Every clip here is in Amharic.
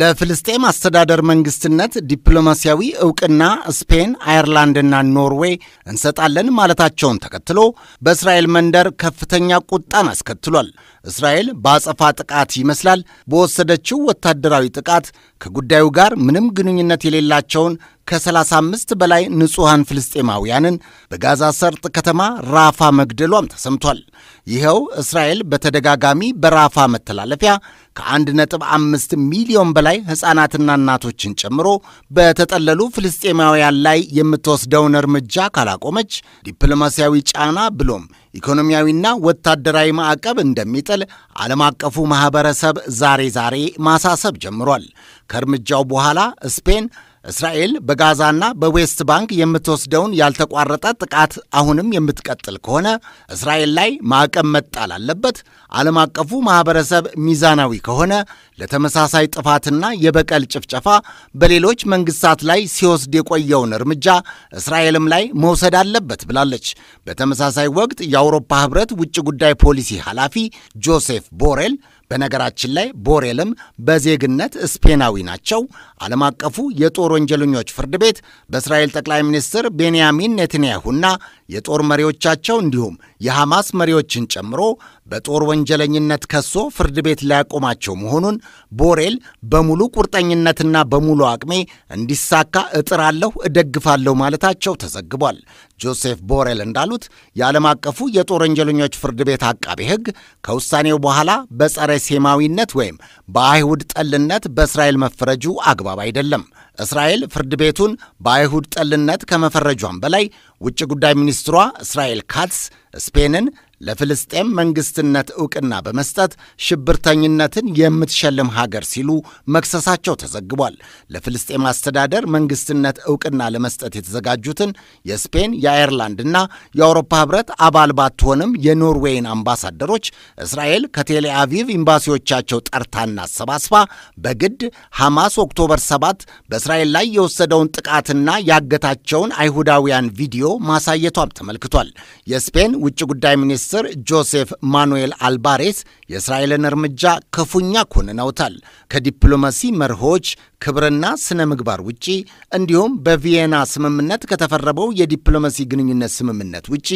ለፍልስጤም አስተዳደር መንግስትነት ዲፕሎማሲያዊ እውቅና ስፔን፣ አየርላንድና ኖርዌይ እንሰጣለን ማለታቸውን ተከትሎ በእስራኤል መንደር ከፍተኛ ቁጣን አስከትሏል። እስራኤል በአጸፋ ጥቃት ይመስላል በወሰደችው ወታደራዊ ጥቃት ከጉዳዩ ጋር ምንም ግንኙነት የሌላቸውን ከ35 በላይ ንጹሐን ፍልስጤማውያንን በጋዛ ሰርጥ ከተማ ራፋ መግደሏም ተሰምቷል። ይኸው እስራኤል በተደጋጋሚ በራፋ መተላለፊያ ከ1.5 ሚሊዮን በላይ ሕፃናትና እናቶችን ጨምሮ በተጠለሉ ፍልስጤማውያን ላይ የምትወስደውን እርምጃ ካላቆመች ዲፕሎማሲያዊ ጫና ብሎም ኢኮኖሚያዊና ወታደራዊ ማዕቀብ እንደሚጥል ዓለም አቀፉ ማኅበረሰብ ዛሬ ዛሬ ማሳሰብ ጀምሯል። ከእርምጃው በኋላ ስፔን እስራኤል በጋዛና በዌስት ባንክ የምትወስደውን ያልተቋረጠ ጥቃት አሁንም የምትቀጥል ከሆነ እስራኤል ላይ ማዕቀብ መጣል አለበት። ዓለም አቀፉ ማኅበረሰብ ሚዛናዊ ከሆነ ለተመሳሳይ ጥፋትና የበቀል ጭፍጨፋ በሌሎች መንግሥታት ላይ ሲወስድ የቆየውን እርምጃ እስራኤልም ላይ መውሰድ አለበት ብላለች። በተመሳሳይ ወቅት የአውሮፓ ኅብረት ውጭ ጉዳይ ፖሊሲ ኃላፊ ጆሴፍ ቦሬል በነገራችን ላይ ቦሬልም በዜግነት ስፔናዊ ናቸው። ዓለም አቀፉ የጦር ወንጀለኞች ፍርድ ቤት በእስራኤል ጠቅላይ ሚኒስትር ቤንያሚን ኔትንያሁና የጦር መሪዎቻቸው እንዲሁም የሐማስ መሪዎችን ጨምሮ በጦር ወንጀለኝነት ከሶ ፍርድ ቤት ሊያቆማቸው መሆኑን ቦሬል በሙሉ ቁርጠኝነትና በሙሉ አቅሜ እንዲሳካ እጥራለሁ፣ እደግፋለሁ ማለታቸው ተዘግቧል። ጆሴፍ ቦሬል እንዳሉት የዓለም አቀፉ የጦር ወንጀለኞች ፍርድ ቤት አቃቤ ሕግ ከውሳኔው በኋላ በጸረ ሴማዊነት ወይም በአይሁድ ጠልነት በእስራኤል መፈረጁ አግባብ አይደለም። እስራኤል ፍርድ ቤቱን በአይሁድ ጠልነት ከመፈረጇም በላይ ውጭ ጉዳይ ሚኒስትሯ እስራኤል ካትስ ስፔንን ለፍልስጤም መንግስትነት ዕውቅና በመስጠት ሽብርተኝነትን የምትሸልም ሀገር ሲሉ መክሰሳቸው ተዘግቧል። ለፍልስጤም አስተዳደር መንግስትነት ዕውቅና ለመስጠት የተዘጋጁትን የስፔን የአየርላንድና የአውሮፓ ህብረት አባል ባትሆንም የኖርዌይን አምባሳደሮች እስራኤል ከቴሌአቪቭ አቪቭ ኤምባሲዎቻቸው ጠርታና አሰባስባ በግድ ሐማስ ኦክቶበር 7 በእስራኤል ላይ የወሰደውን ጥቃትና ያገታቸውን አይሁዳውያን ቪዲዮ ማሳየቷም ተመልክቷል። የስፔን ውጭ ጉዳይ ሚኒስ ሚኒስትር ጆሴፍ ማኑኤል አልባሬስ የእስራኤልን እርምጃ ክፉኛ ኮንነውታል። ከዲፕሎማሲ መርሆች ክብርና ስነ ምግባር ውጪ እንዲሁም በቪየና ስምምነት ከተፈረመው የዲፕሎማሲ ግንኙነት ስምምነት ውጪ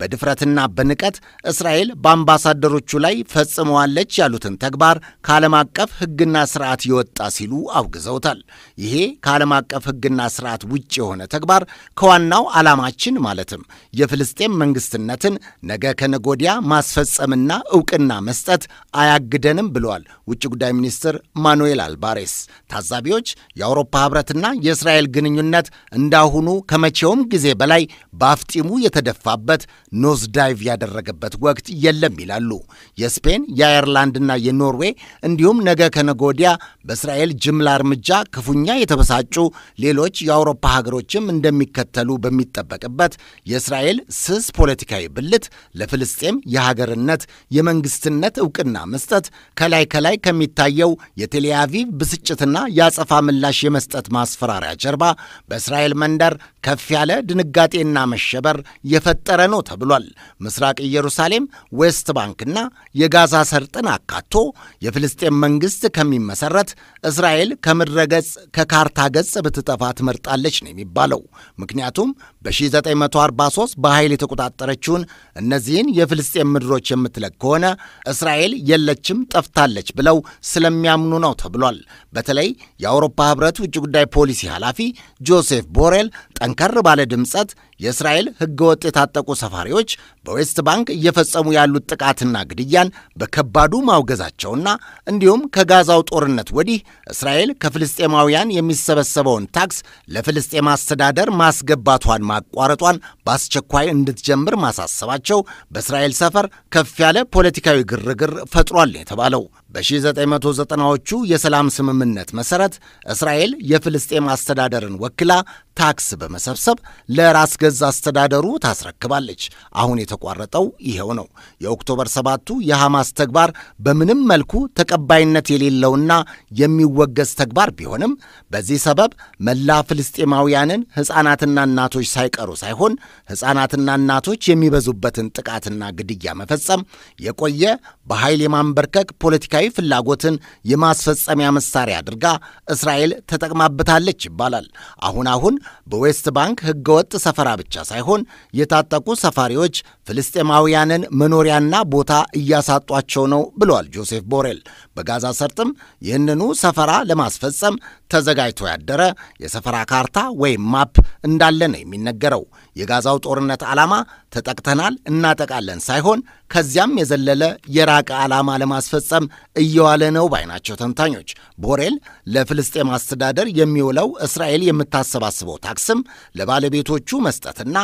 በድፍረትና በንቀት እስራኤል በአምባሳደሮቹ ላይ ፈጽመዋለች ያሉትን ተግባር ከዓለም አቀፍ ሕግና ስርዓት የወጣ ሲሉ አውግዘውታል። ይሄ ከዓለም አቀፍ ሕግና ስርዓት ውጭ የሆነ ተግባር ከዋናው ዓላማችን ማለትም የፍልስጤም መንግስትነትን ነገ ከነጎዲያ ማስፈጸምና እውቅና መስጠት አያግደንም ብለዋል ውጭ ጉዳይ ሚኒስትር ማኑኤል አልባሬስ ታዛቢ ታዛቢዎች የአውሮፓ ህብረትና የእስራኤል ግንኙነት እንዳሁኑ ከመቼውም ጊዜ በላይ በአፍጢሙ የተደፋበት ኖዝዳይቭ ያደረገበት ወቅት የለም ይላሉ። የስፔን የአየርላንድና የኖርዌይ እንዲሁም ነገ ከነገ ወዲያ በእስራኤል ጅምላ እርምጃ ክፉኛ የተበሳጩ ሌሎች የአውሮፓ ሀገሮችም እንደሚከተሉ በሚጠበቅበት የእስራኤል ስስ ፖለቲካዊ ብልት ለፍልስጤም የሀገርነት የመንግስትነት እውቅና መስጠት ከላይ ከላይ ከሚታየው የቴሌያቪቭ ብስጭትና የአጸፋ ምላሽ የመስጠት ማስፈራሪያ ጀርባ በእስራኤል መንደር ከፍ ያለ ድንጋጤና መሸበር የፈጠረ ነው ተብሏል። ምስራቅ ኢየሩሳሌም፣ ዌስት ባንክና የጋዛ ሰርጥን አካቶ የፍልስጤም መንግሥት ከሚመሰረት እስራኤል ከምድረ ገጽ ከካርታ ገጽ ብትጠፋ ትመርጣለች ነው የሚባለው። ምክንያቱም በ1943 በኃይል የተቆጣጠረችውን እነዚህን የፍልስጤም ምድሮች የምትለቅ ከሆነ እስራኤል የለችም ጠፍታለች ብለው ስለሚያምኑ ነው ተብሏል። በተለይ የአውሮፓ ህብረት ውጭ ጉዳይ ፖሊሲ ኃላፊ ጆሴፍ ቦሬል ጠንከር ባለ ድምጸት የእስራኤል ህገወጥ የታጠቁ ሰፋሪዎች በዌስት ባንክ እየፈጸሙ ያሉት ጥቃትና ግድያን በከባዱ ማውገዛቸውና እንዲሁም ከጋዛው ጦርነት ወዲህ እስራኤል ከፍልስጤማውያን የሚሰበሰበውን ታክስ ለፍልስጤም አስተዳደር ማስገባቷን ማቋረጧን በአስቸኳይ እንድትጀምር ማሳሰባቸው በእስራኤል ሰፈር ከፍ ያለ ፖለቲካዊ ግርግር ፈጥሯል የተባለው በ1990ዎቹ የሰላም ስምምነት መሠረት እስራኤል የፍልስጤም አስተዳደርን ወክላ ታክስ በመሰብሰብ ለራስ ለሚገዛ አስተዳደሩ ታስረክባለች። አሁን የተቋረጠው ይኸው ነው። የኦክቶበር ሰባቱ የሐማስ ተግባር በምንም መልኩ ተቀባይነት የሌለውና የሚወገዝ ተግባር ቢሆንም በዚህ ሰበብ መላ ፍልስጤማውያንን ሕፃናትና እናቶች ሳይቀሩ ሳይሆን ሕፃናትና እናቶች የሚበዙበትን ጥቃትና ግድያ መፈጸም የቆየ በኃይል የማንበርከክ ፖለቲካዊ ፍላጎትን የማስፈጸሚያ መሳሪያ አድርጋ እስራኤል ተጠቅማበታለች ይባላል። አሁን አሁን በዌስት ባንክ ሕገወጥ ሰፈራ ብቻ ሳይሆን የታጠቁ ሰፋሪዎች ፍልስጤማውያንን መኖሪያና ቦታ እያሳጧቸው ነው ብሏል ጆሴፍ ቦሬል። በጋዛ ሰርጥም ይህንኑ ሰፈራ ለማስፈጸም ተዘጋጅቶ ያደረ የሰፈራ ካርታ ወይም ማፕ እንዳለ ነው የሚነገረው። የጋዛው ጦርነት ዓላማ ተጠቅተናል እናጠቃለን ሳይሆን ከዚያም የዘለለ የራቀ ዓላማ ለማስፈጸም እየዋለ ነው ባይ ናቸው ተንታኞች። ቦሬል ለፍልስጤም አስተዳደር የሚውለው እስራኤል የምታሰባስበው ታክስም ለባለቤቶቹ መስጠትና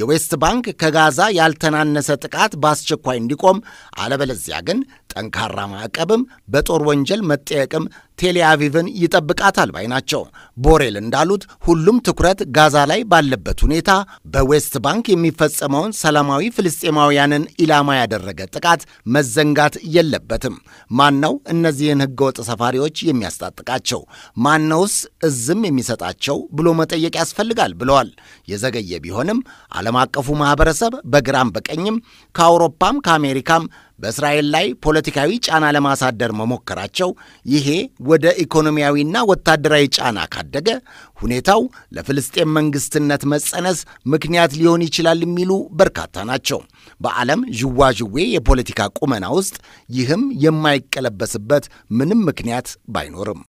የዌስት ባንክ ከጋዛ ያልተናነሰ ጥቃት በአስቸኳይ እንዲቆም አለበለዚያ ግን ጠንካራ ማዕቀብም በጦር ወንጀል መጠየቅም ቴሊያቪቭን ይጠብቃታል ባይ ናቸው። ቦሬል እንዳሉት ሁሉም ትኩረት ጋዛ ላይ ባለበት ሁኔታ በዌስት ባንክ የሚፈጸመውን ሰላማዊ ፍልስጤማውያንን ኢላማ ያደረገ ጥቃት መዘንጋት የለበትም። ነው እነዚህን ህገወጥ ሰፋሪዎች የሚያስታጥቃቸው? ማነውስ እዝም የሚሰጣቸው ብሎ መጠየቅ ያስፈልጋል ብለዋል። የዘገየ ቢሆንም ዓለም አቀፉ ማህበረሰብ በግራም በቀኝም ከአውሮፓም ከአሜሪካም በእስራኤል ላይ ፖለቲካዊ ጫና ለማሳደር መሞከራቸው ይሄ ወደ ኢኮኖሚያዊና ወታደራዊ ጫና ካደገ ሁኔታው ለፍልስጤም መንግስትነት መጸነስ ምክንያት ሊሆን ይችላል የሚሉ በርካታ ናቸው። በዓለም ዥዋዥዌ የፖለቲካ ቁመና ውስጥ ይህም የማይቀለበስበት ምንም ምክንያት ባይኖርም